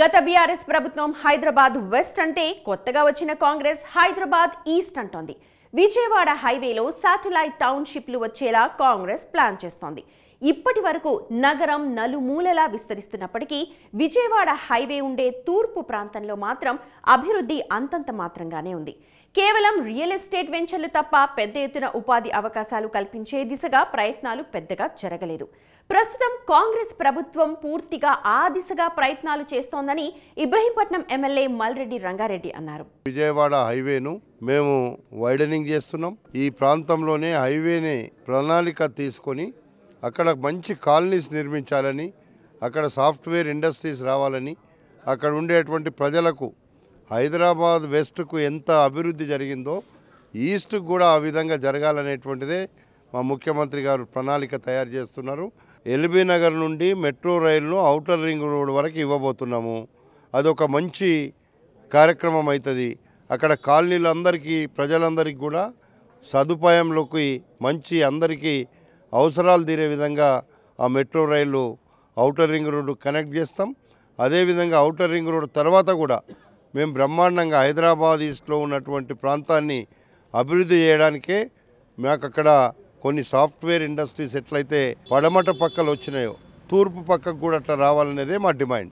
గత బీఆర్ఎస్ ప్రభుత్వం హైదరాబాద్ వెస్ట్ అంటే కొత్తగా వచ్చిన కాంగ్రెస్ హైదరాబాద్ ఈస్ట్ అంటోంది విజయవాడ హైవేలో శాటిలైట్ టౌన్షిప్లు వచ్చేలా కాంగ్రెస్ ప్లాన్ చేస్తోంది ఇప్పటి వరకు నగరం నలుమూలలా విస్తరిస్తున్నప్పటికీ విజయవాడ హైవే ఉండే తూర్పు ప్రాంతంలో మాత్రం అభివృద్ధి అంతంత మాత్రంగానే ఉంది కేవలం రియల్ ఎస్టేట్ వెంచర్లు తప్ప పెద్ద ఎత్తున ఉపాధి అవకాశాలు కల్పించే దిశగా ప్రయత్నాలు పెద్దగా జరగలేదు ప్రస్తుతం కాంగ్రెస్ ప్రభుత్వం పూర్తిగా ఆ దిశగా ప్రయత్నాలు చేస్తోందని ఇబ్రహీంపట్నం ఎమ్మెల్యే మల్రెడ్డి రంగారెడ్డి అన్నారు విజయవాడ హైవేను మేము వైడనింగ్ చేస్తున్నాం ఈ ప్రాంతంలోనే హైవేని ప్రణాళిక తీసుకొని అక్కడ మంచి కాలనీస్ నిర్మించాలని అక్కడ సాఫ్ట్వేర్ ఇండస్ట్రీస్ రావాలని అక్కడ ఉండేటువంటి ప్రజలకు హైదరాబాద్ వెస్ట్కు ఎంత అభివృద్ధి జరిగిందో ఈస్ట్కు కూడా ఆ విధంగా జరగాలనేటువంటిదే మా ముఖ్యమంత్రి గారు ప్రణాళిక తయారు చేస్తున్నారు ఎల్బీ నగర్ నుండి మెట్రో రైలును ఔటర్ రింగ్ రోడ్ వరకు ఇవ్వబోతున్నాము అదొక మంచి కార్యక్రమం అవుతుంది అక్కడ కాలనీలందరికీ ప్రజలందరికీ కూడా సదుపాయంలోకి మంచి అందరికీ అవసరాలు తీరే విధంగా ఆ మెట్రో రైలు అవుటర్ రింగ్ రోడ్డు కనెక్ట్ చేస్తాం అదేవిధంగా అవుటర్ రింగ్ రోడ్ తర్వాత కూడా మేము బ్రహ్మాండంగా హైదరాబాద్ ఈస్ట్లో ఉన్నటువంటి ప్రాంతాన్ని అభివృద్ధి చేయడానికే మాకు అక్కడ కొన్ని సాఫ్ట్వేర్ ఇండస్ట్రీస్ ఎట్లయితే పడమట పక్కలు వచ్చినాయో తూర్పు పక్కకు కూడా అట్లా రావాలనేదే మా డిమాండ్